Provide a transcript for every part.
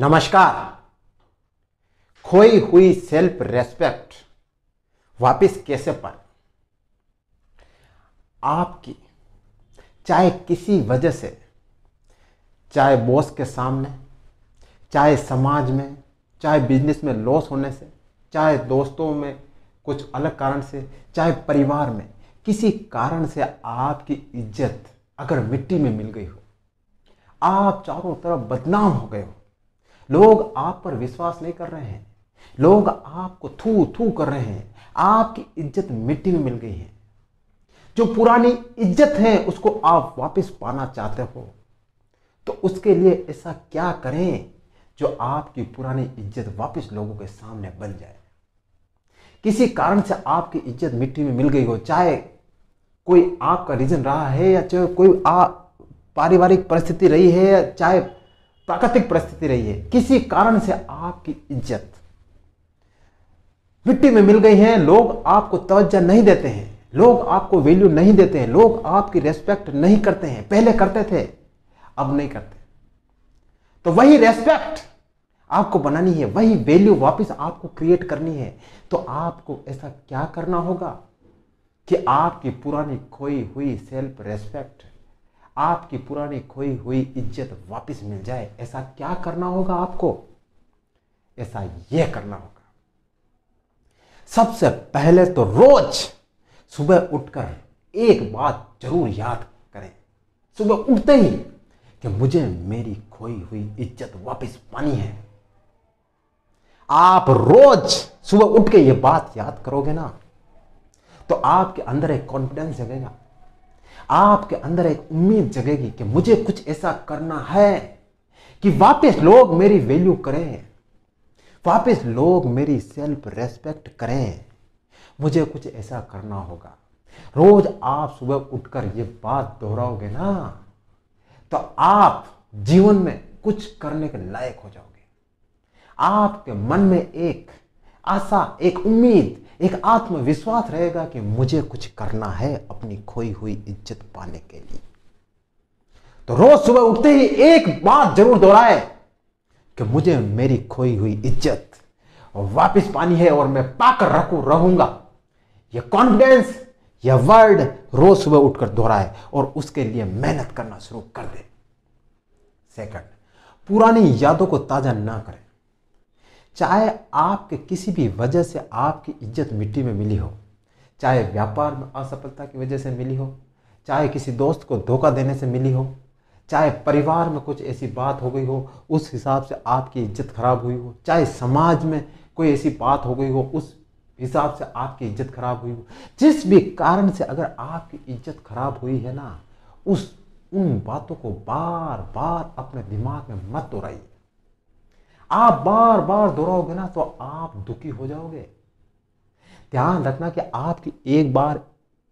नमस्कार खोई हुई सेल्फ रेस्पेक्ट वापस कैसे पाए आपकी चाहे किसी वजह से चाहे बॉस के सामने चाहे समाज में चाहे बिजनेस में लॉस होने से चाहे दोस्तों में कुछ अलग कारण से चाहे परिवार में किसी कारण से आपकी इज्जत अगर मिट्टी में मिल गई हो आप चारों तरफ बदनाम हो गए हो लोग आप पर विश्वास नहीं कर रहे हैं लोग आपको थू थू कर रहे हैं आपकी इज्जत मिट्टी में मिल गई है जो पुरानी इज्जत है उसको आप वापस पाना चाहते हो तो उसके लिए ऐसा क्या करें जो आपकी पुरानी इज्जत वापस लोगों के सामने बन जाए किसी कारण से आपकी इज्जत मिट्टी में मिल गई हो चाहे कोई आपका रीजन रहा है या चाहे कोई पारिवारिक परिस्थिति रही है या चाहे प्राकृतिक परिस्थिति रही है किसी कारण से आपकी इज्जत मिट्टी में मिल गई है लोग आपको तवज्जा नहीं देते हैं लोग आपको वैल्यू नहीं देते हैं लोग आपकी रेस्पेक्ट नहीं करते हैं पहले करते थे अब नहीं करते तो वही रेस्पेक्ट आपको बनानी है वही वैल्यू वापस आपको क्रिएट करनी है तो आपको ऐसा क्या करना होगा कि आपकी पुरानी खोई हुई सेल्फ रेस्पेक्ट आपकी पुरानी खोई हुई इज्जत वापस मिल जाए ऐसा क्या करना होगा आपको ऐसा यह करना होगा सबसे पहले तो रोज सुबह उठकर एक बात जरूर याद करें सुबह उठते ही कि मुझे मेरी खोई हुई इज्जत वापस पानी है आप रोज सुबह उठ के ये बात याद करोगे ना तो आपके अंदर एक कॉन्फिडेंस जगेगा आपके अंदर एक उम्मीद जगेगी कि मुझे कुछ ऐसा करना है कि वापस लोग मेरी वैल्यू करें वापस लोग मेरी सेल्फ रेस्पेक्ट करें मुझे कुछ ऐसा करना होगा रोज आप सुबह उठकर ये बात दोहराओगे ना तो आप जीवन में कुछ करने के लायक हो जाओगे आपके मन में एक आशा एक उम्मीद एक आत्मविश्वास रहेगा कि मुझे कुछ करना है अपनी खोई हुई इज्जत पाने के लिए तो रोज सुबह उठते ही एक बात जरूर दोहराए कि मुझे मेरी खोई हुई इज्जत वापस पानी है और मैं पाकर रखू रहूंगा यह कॉन्फिडेंस यह वर्ड रोज सुबह उठकर दोहराए और उसके लिए मेहनत करना शुरू कर दे सेकंड पुरानी यादों को ताजा ना करें चाहे आपके किसी भी वजह से आपकी इज्जत मिट्टी में मिली हो चाहे व्यापार में असफलता की वजह से मिली हो चाहे किसी दोस्त को धोखा देने से मिली हो चाहे परिवार में कुछ ऐसी बात हो गई हो उस हिसाब से आपकी इज्जत खराब हुई हो चाहे समाज में कोई ऐसी बात हो गई हो उस हिसाब से आपकी इज्जत खराब हुई हो जिस भी कारण से अगर आपकी इज्जत खराब हुई है ना उस उन बातों को बार बार अपने दिमाग में मत दोहराइए आप बार बार दोहराओगे ना तो आप दुखी हो जाओगे ध्यान रखना कि आपकी एक बार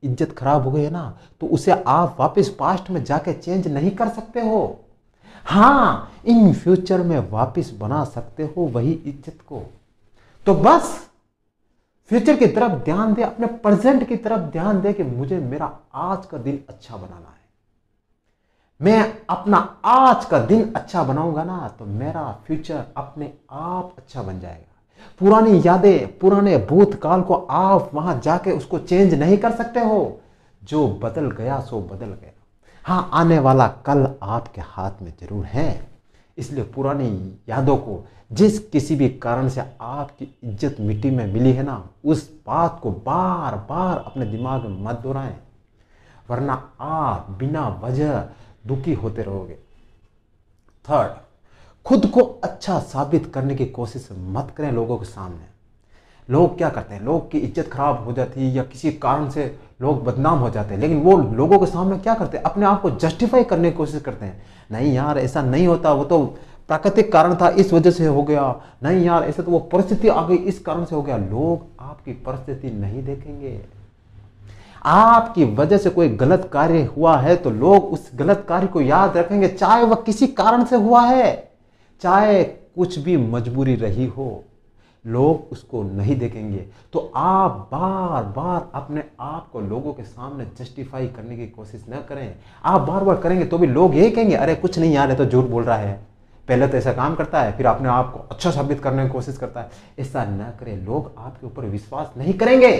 इज्जत खराब हो गई है ना तो उसे आप वापस पास्ट में जाके चेंज नहीं कर सकते हो हाँ इन फ्यूचर में वापस बना सकते हो वही इज्जत को तो बस फ्यूचर की तरफ ध्यान दे अपने प्रेजेंट की तरफ ध्यान दे कि मुझे मेरा आज का दिन अच्छा बनाना है मैं अपना आज का दिन अच्छा बनाऊंगा ना तो मेरा फ्यूचर अपने आप अच्छा बन जाएगा पुरानी यादें पुराने भूतकाल को आप वहां जाके उसको चेंज नहीं कर सकते हो जो बदल गया सो बदल गया हाँ आने वाला कल आपके हाथ में जरूर है इसलिए पुरानी यादों को जिस किसी भी कारण से आपकी इज्जत मिट्टी में मिली है ना उस बात को बार बार अपने दिमाग में मत दोहराएं वरना आप बिना वजह दुखी होते रहोगे थर्ड खुद को अच्छा साबित करने की कोशिश मत करें लोगों के सामने लोग क्या करते हैं लोग की इज्जत खराब हो जाती है या किसी कारण से लोग बदनाम हो जाते हैं लेकिन वो लोगों के सामने क्या करते हैं अपने आप को जस्टिफाई करने की कोशिश करते हैं नहीं यार ऐसा नहीं होता वो तो प्राकृतिक कारण था इस वजह से हो गया नहीं यार ऐसे तो वो परिस्थिति आ गई इस कारण से हो गया लोग आपकी परिस्थिति नहीं देखेंगे आपकी वजह से कोई गलत कार्य हुआ है तो लोग उस गलत कार्य को याद रखेंगे चाहे वह किसी कारण से हुआ है चाहे कुछ भी मजबूरी रही हो लोग उसको नहीं देखेंगे तो आप बार बार अपने आप को लोगों के सामने जस्टिफाई करने की कोशिश ना करें आप बार बार करेंगे तो भी लोग ये कहेंगे अरे कुछ नहीं यार है तो झूठ बोल रहा है पहले तो ऐसा काम करता है फिर अपने आप को अच्छा साबित करने की कोशिश करता है ऐसा ना करें लोग आपके ऊपर विश्वास नहीं करेंगे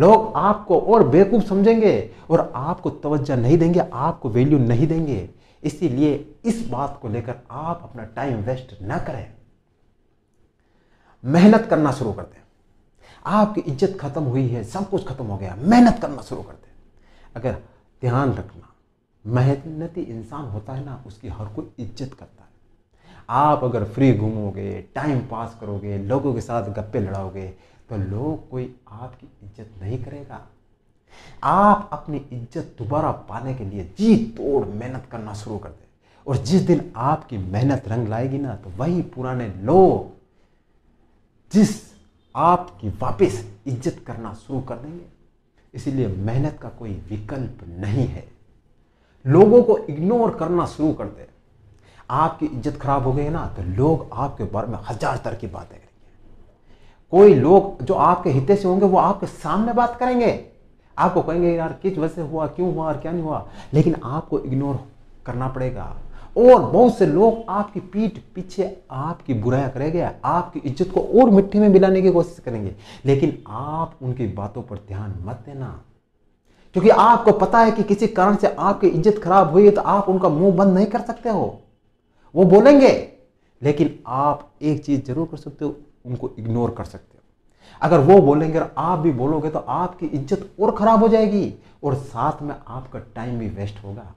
लोग आपको और बेवकूफ़ समझेंगे और आपको तवज्जो नहीं देंगे आपको वैल्यू नहीं देंगे इसीलिए इस बात को लेकर आप अपना टाइम वेस्ट ना करें मेहनत करना शुरू कर दें आपकी इज्जत खत्म हुई है सब कुछ खत्म हो गया मेहनत करना शुरू कर दें अगर ध्यान रखना मेहनती इंसान होता है ना उसकी हर कोई इज्जत करता है आप अगर फ्री घूमोगे टाइम पास करोगे लोगों के साथ गप्पे लड़ाओगे तो लोग कोई आपकी इज्जत नहीं करेगा आप अपनी इज्जत दोबारा पाने के लिए जी तोड़ मेहनत करना शुरू कर दे और जिस दिन आपकी मेहनत रंग लाएगी ना तो वही पुराने लोग जिस आपकी वापस इज्जत करना शुरू कर देंगे इसीलिए मेहनत का कोई विकल्प नहीं है लोगों को इग्नोर करना शुरू कर दे आपकी इज्जत खराब हो गई ना तो लोग आपके बारे में हजार तरह की बातें कोई लोग जो आपके हित से होंगे वो आपके सामने बात करेंगे आपको कहेंगे यार किस वजह से हुआ क्यों हुआ और क्या नहीं हुआ लेकिन आपको इग्नोर करना पड़ेगा और बहुत से लोग आपकी पीठ पीछे आपकी बुराया करेंगे आपकी इज्जत को और मिट्टी में मिलाने की कोशिश करेंगे लेकिन आप उनकी बातों पर ध्यान मत देना क्योंकि आपको पता है कि किसी कारण से आपकी इज्जत खराब हुई है तो आप उनका मुंह बंद नहीं कर सकते हो वो बोलेंगे लेकिन आप एक चीज जरूर कर सकते हो उनको इग्नोर कर सकते हो अगर वो बोलेंगे और आप भी बोलोगे तो आपकी इज्जत और ख़राब हो जाएगी और साथ में आपका टाइम भी वेस्ट होगा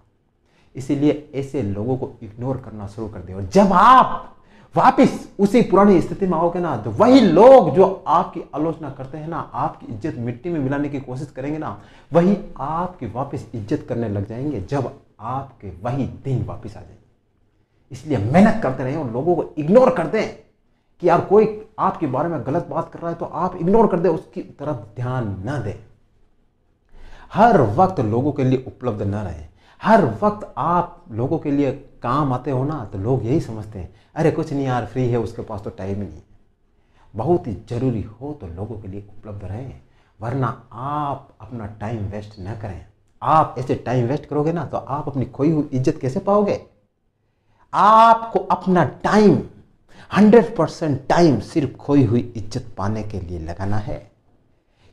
इसीलिए ऐसे लोगों को इग्नोर करना शुरू कर दे और जब आप वापस उसी पुरानी स्थिति में आओगे ना तो वही लोग जो आपकी आलोचना करते हैं ना आपकी इज्जत मिट्टी में मिलाने की कोशिश करेंगे ना वही आपकी वापस इज्जत करने लग जाएंगे जब आपके वही दिन वापस आ जाएंगे इसलिए मेहनत करते रहें और लोगों को इग्नोर करते हैं कि यार कोई आपके बारे में गलत बात कर रहा है तो आप इग्नोर कर दे उसकी तरफ ध्यान ना दें हर वक्त लोगों के लिए उपलब्ध ना रहें हर वक्त आप लोगों के लिए काम आते हो ना तो लोग यही समझते हैं अरे कुछ नहीं यार फ्री है उसके पास तो टाइम ही नहीं है बहुत ही ज़रूरी हो तो लोगों के लिए उपलब्ध रहें वरना आप अपना टाइम वेस्ट ना करें आप ऐसे टाइम वेस्ट करोगे ना तो आप अपनी खोई हुई इज्जत कैसे पाओगे आपको अपना टाइम हंड्रेड परसेंट टाइम सिर्फ खोई हुई इज्जत पाने के लिए लगाना है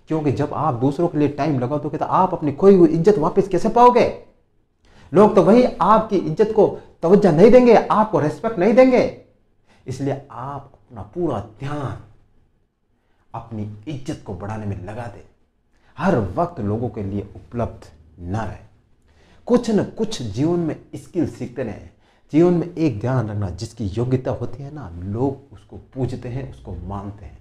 क्योंकि जब आप दूसरों के लिए टाइम लगा तो कहता आप अपनी खोई हुई इज्जत वापस कैसे पाओगे लोग तो वही आपकी इज्जत को तवज्जा नहीं देंगे आपको रेस्पेक्ट नहीं देंगे इसलिए आप अपना पूरा ध्यान अपनी इज्जत को बढ़ाने में लगा दें हर वक्त लोगों के लिए उपलब्ध ना रहे कुछ न कुछ जीवन में स्किल सीखते रहें जीवन में एक ध्यान रखना जिसकी योग्यता होती है ना लोग उसको पूजते हैं उसको मानते हैं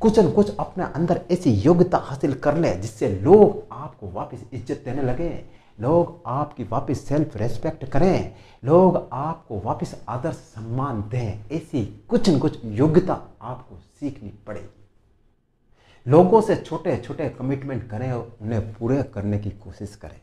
कुछ न कुछ अपने अंदर ऐसी योग्यता हासिल कर लें जिससे लोग आपको वापस इज्जत देने लगे लोग आपकी वापस सेल्फ रेस्पेक्ट करें लोग आपको वापस आदर सम्मान दें ऐसी कुछ न कुछ योग्यता आपको सीखनी पड़ेगी लोगों से छोटे छोटे कमिटमेंट करें और उन्हें पूरे करने की कोशिश करें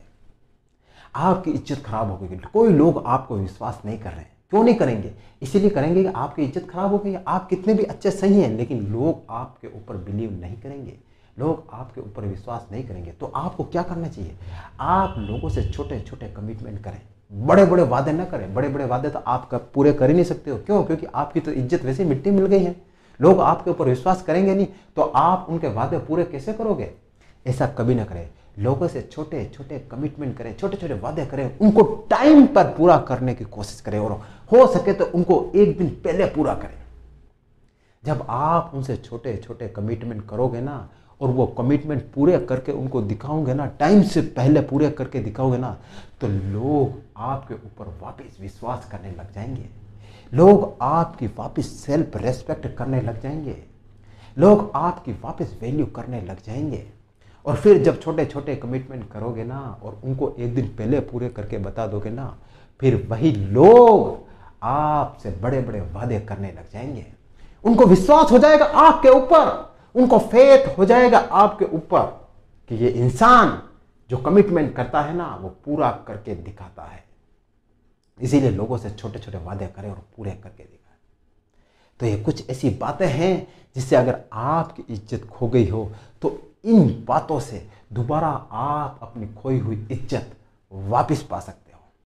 आपकी इज्जत खराब हो गई कोई लोग आपको विश्वास नहीं कर रहे हैं क्यों नहीं करेंगे इसीलिए करेंगे कि आपकी इज्जत खराब हो गई आप कितने भी अच्छे सही हैं लेकिन लोग आपके ऊपर बिलीव नहीं करेंगे लोग आपके ऊपर विश्वास नहीं करेंगे तो आपको क्या करना चाहिए आप लोगों से छोटे छोटे कमिटमेंट करें बड़े बड़े वादे ना करें बड़े बड़े वादे तो आप कर, पूरे कर ही नहीं सकते हो क्यों क्योंकि आपकी तो इज्जत वैसे मिट्टी मिल गई है लोग आपके ऊपर विश्वास करेंगे नहीं तो आप उनके वादे पूरे कैसे करोगे ऐसा कभी ना करें लोगों से छोटे छोटे कमिटमेंट करें छोटे छोटे वादे करें उनको टाइम पर पूरा करने की कोशिश करें और हो सके तो उनको एक दिन पहले पूरा करें जब आप उनसे छोटे छोटे कमिटमेंट करोगे ना और वो कमिटमेंट पूरे करके उनको दिखाओगे ना टाइम से पहले पूरे करके दिखाओगे ना तो लोग आपके ऊपर वापस विश्वास करने लग जाएंगे लोग आपकी वापस सेल्फ रेस्पेक्ट करने लग जाएंगे लोग आपकी वापस वैल्यू करने लग जाएंगे और फिर जब छोटे छोटे कमिटमेंट करोगे ना और उनको एक दिन पहले पूरे करके बता दोगे ना फिर वही लोग आपसे बड़े बड़े वादे करने लग जाएंगे उनको विश्वास हो जाएगा आपके ऊपर उनको फेथ हो जाएगा आपके ऊपर कि ये इंसान जो कमिटमेंट करता है ना वो पूरा करके दिखाता है इसीलिए लोगों से छोटे छोटे वादे करें और पूरे करके दिखाएं तो ये कुछ ऐसी बातें हैं जिससे अगर आपकी इज्जत खो गई हो तो इन बातों से दोबारा आप अपनी खोई हुई इज्जत वापस पा सकते